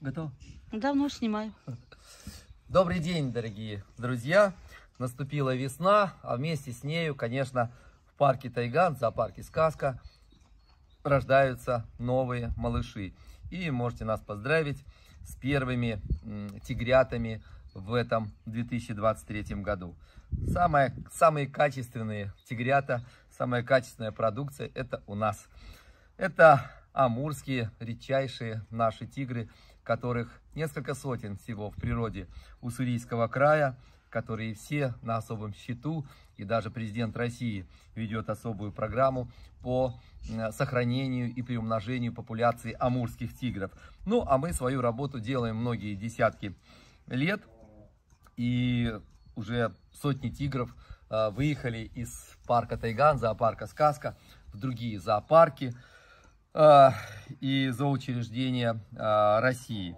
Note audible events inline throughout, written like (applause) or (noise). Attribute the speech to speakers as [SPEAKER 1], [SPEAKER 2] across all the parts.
[SPEAKER 1] Готов?
[SPEAKER 2] Давно снимаю.
[SPEAKER 1] Добрый день, дорогие друзья. Наступила весна, а вместе с нею, конечно, в парке Тайган, в зоопарке Сказка, рождаются новые малыши. И можете нас поздравить с первыми тигрятами в этом 2023 году. Самое, самые качественные тигрята, самая качественная продукция это у нас. Это амурские, редчайшие наши тигры, которых несколько сотен всего в природе Уссурийского края, которые все на особом счету, и даже президент России ведет особую программу по сохранению и приумножению популяции амурских тигров. Ну, а мы свою работу делаем многие десятки лет, и уже сотни тигров э, выехали из парка Тайган, зоопарка Сказка, в другие зоопарки, Э, и за зооучреждения э, России.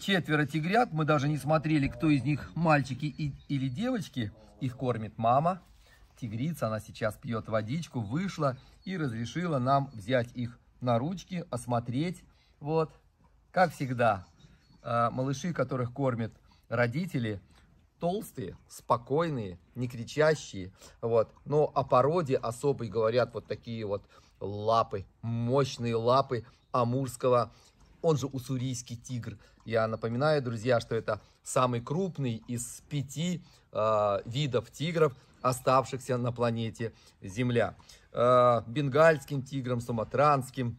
[SPEAKER 1] Четверо тигрят, мы даже не смотрели, кто из них мальчики или девочки. Их кормит мама, тигрица, она сейчас пьет водичку, вышла и разрешила нам взять их на ручки, осмотреть. Вот, как всегда, э, малыши, которых кормят родители, толстые, спокойные, не кричащие, вот. Но о породе особой говорят вот такие вот лапы, мощные лапы амурского, он же уссурийский тигр. Я напоминаю, друзья, что это самый крупный из пяти э, видов тигров, оставшихся на планете Земля. Э, бенгальским тигром, суматранским,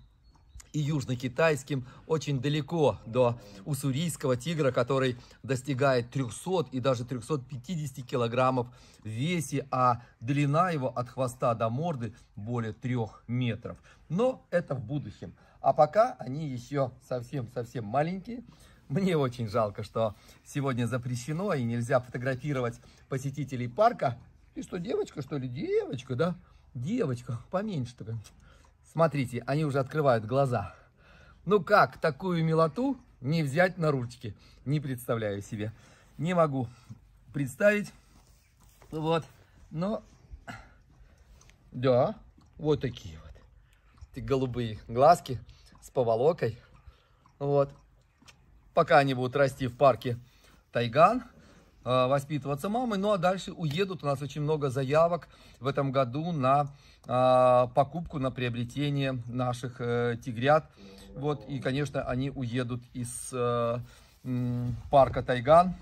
[SPEAKER 1] и южно-китайским очень далеко до уссурийского тигра, который достигает 300 и даже 350 килограммов в весе, а длина его от хвоста до морды более 3 метров. Но это в будущем. А пока они еще совсем-совсем маленькие. Мне очень жалко, что сегодня запрещено и нельзя фотографировать посетителей парка. И что, девочка, что ли? Девочка, да? Девочка, поменьше такая. Смотрите, они уже открывают глаза. Ну как такую милоту не взять на ручки? Не представляю себе. Не могу представить. Вот. Но, да, вот такие вот. Эти голубые глазки с поволокой. Вот. Пока они будут расти в парке Тайган, Э, воспитываться мамой. Ну а дальше уедут. У нас очень много заявок в этом году на э, покупку, на приобретение наших э, тигрят. Вот, и, конечно, они уедут из парка Тайган.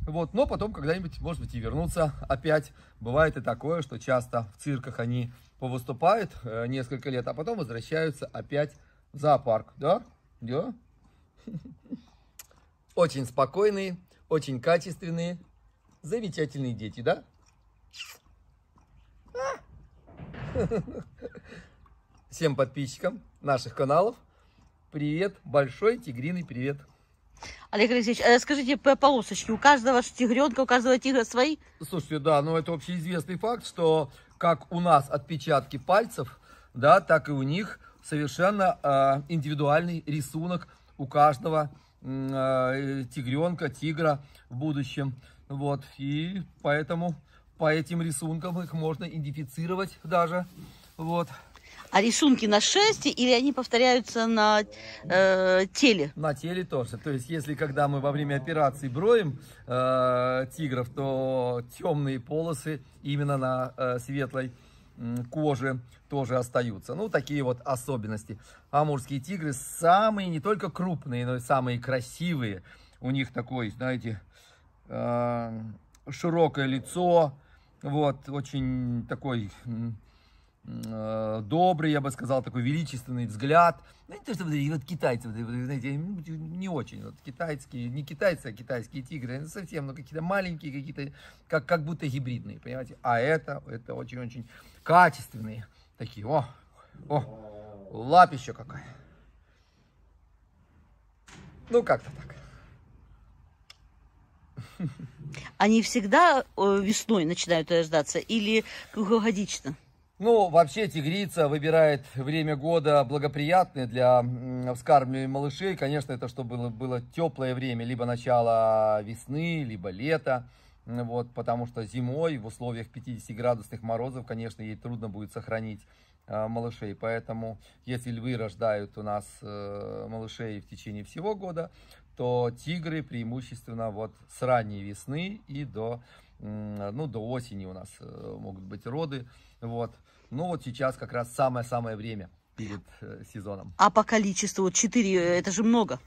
[SPEAKER 1] Вот, но потом когда-нибудь, может быть, и вернутся опять. Бывает и такое, что часто в цирках они повыступают э, несколько лет, а потом возвращаются опять в зоопарк. Да? Да? (laughs) Очень спокойный, очень качественные, замечательные дети, да? А! (laughs) Всем подписчикам наших каналов привет, большой тигриный привет.
[SPEAKER 2] Олег Алексеевич, а скажите по полосочке, у каждого тигренка, у каждого тигра свои?
[SPEAKER 1] Слушайте, да, ну это общеизвестный факт, что как у нас отпечатки пальцев, да, так и у них совершенно э, индивидуальный рисунок у каждого а, э, тигренка, тигра в будущем. Вот, и поэтому по этим
[SPEAKER 2] рисункам их можно идентифицировать даже. Вот. А рисунки на шерсти или они повторяются на э, теле? На теле тоже. То есть, если когда
[SPEAKER 1] мы во время операции броем э, тигров, то темные полосы именно на э, светлой кожи тоже остаются. Ну, такие вот особенности. Амурские тигры самые не только крупные, но и самые красивые. У них такое, знаете, а, широкое лицо, вот, очень такой Э, добрый, я бы сказал, такой величественный взгляд. Ну, что вот, китайцы, вот, знаете, ну, не очень, вот китайские, не китайцы, а китайские тигры, ну, совсем, но какие-то маленькие, какие-то, как, как будто гибридные, понимаете? А это, это очень-очень качественные такие, о, о,
[SPEAKER 2] лапища какая. Ну, как-то так. Они всегда э, весной начинают рождаться или круглогодично? Ну, вообще тигрица выбирает время года
[SPEAKER 1] благоприятное для вскармливания малышей. Конечно, это чтобы было, было теплое время, либо начало весны, либо лета. Вот, потому что зимой в условиях 50-градусных морозов, конечно, ей трудно будет сохранить э, малышей. Поэтому, если львы рождают у нас э, малышей в течение всего года, то тигры преимущественно вот с ранней весны и до, э, ну, до осени у нас э, могут быть роды. Вот. Ну вот сейчас как раз самое-самое время перед
[SPEAKER 2] э, сезоном. А по количеству, вот 4, э, это же много.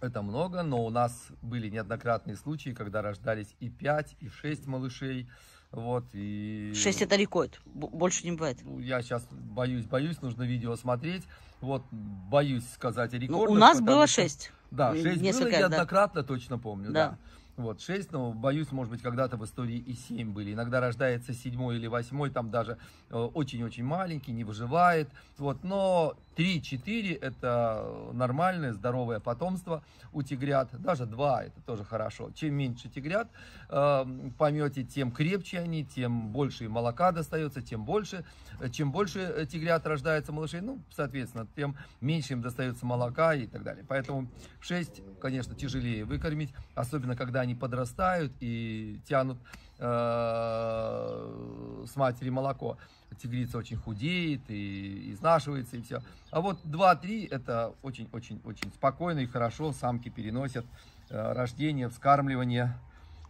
[SPEAKER 1] Это много, но у нас были неоднократные случаи, когда рождались и 5, и 6 малышей. Вот, и... 6 это рекорд, больше не бывает. Ну, я сейчас боюсь, боюсь, нужно видео смотреть. Вот, боюсь сказать рекорд. Ну, у нас было что... 6. Да, 6 Несколько, было, я да. точно помню, да. да. Вот, 6, но боюсь, может быть, когда-то в истории и 7 были. Иногда рождается 7 или 8, там даже э, очень-очень маленький, не выживает. Вот, но 3-4 это нормальное здоровое потомство у тигрят, даже 2 это тоже хорошо. Чем меньше тигрят э, помете, тем крепче они, тем больше молока достается, тем больше. Э, чем больше э, тигрят рождается малышей, ну, соответственно, тем меньше им достается молока и так далее. Поэтому 6, конечно, тяжелее выкормить, особенно когда они подрастают и тянут э, с матери молоко тигрица очень худеет и изнашивается и все. А вот 2-3 это очень-очень-очень спокойно и хорошо самки переносят э, рождение, вскармливание.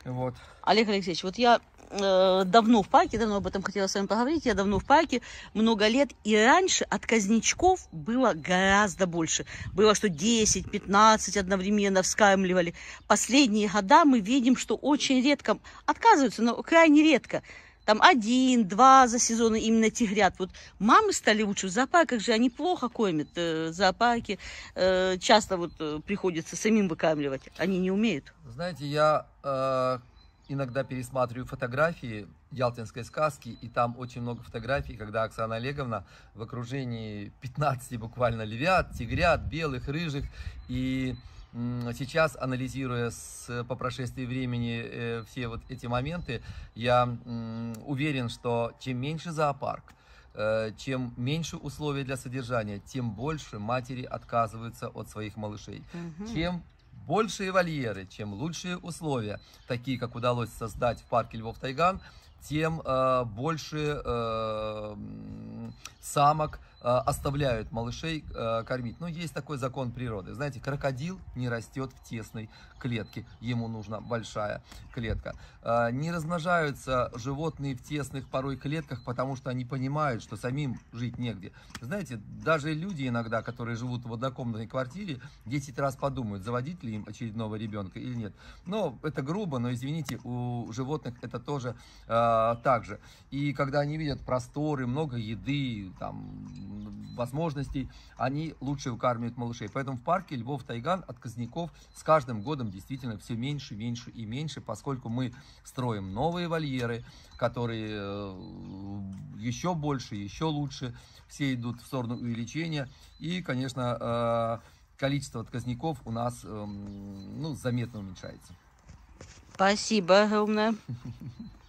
[SPEAKER 2] Вот. Олег Алексеевич, вот я э, давно в парке, давно об этом хотела с вами поговорить, я давно в парке, много лет, и раньше отказничков было гораздо больше. Было, что 10-15 одновременно вскармливали. Последние года мы видим, что очень редко отказываются, но крайне редко там один-два за сезон именно тигрят. Вот мамы стали лучше в зоопарках же, они плохо кормят э, зоопарки. Э, часто вот э, приходится самим выкармливать, они не умеют.
[SPEAKER 1] Знаете, я э, иногда пересматриваю фотографии ялтинской сказки, и там очень много фотографий, когда Оксана Олеговна в окружении 15 буквально левят, тигрят, белых, рыжих, и сейчас, анализируя с, по прошествии времени э, все вот эти моменты, я уверен, что чем меньше зоопарк, э, чем меньше условий для содержания, тем больше матери отказываются от своих малышей. Угу. Чем большие вольеры, чем лучшие условия, такие как удалось создать в парке Львов-Тайган, тем э, больше э, самок Э, оставляют малышей э, кормить. Но ну, есть такой закон природы. Знаете, крокодил не растет в тесной клетке. Ему нужна большая клетка. Э, не размножаются животные в тесных порой клетках, потому что они понимают, что самим жить негде. Знаете, даже люди иногда, которые живут в однокомнатной квартире, 10 раз подумают, заводить ли им очередного ребенка или нет. Но это грубо, но извините, у животных это тоже э, так же. И когда они видят просторы, много еды, там возможностей, они лучше укармливают малышей. Поэтому в парке Львов Тайган отказников с каждым годом действительно все меньше, меньше и меньше, поскольку мы строим новые вольеры, которые э, еще больше, еще лучше, все идут в сторону увеличения. И, конечно, э, количество отказников у нас эм, ну, заметно уменьшается.
[SPEAKER 2] Спасибо огромное. (laughs)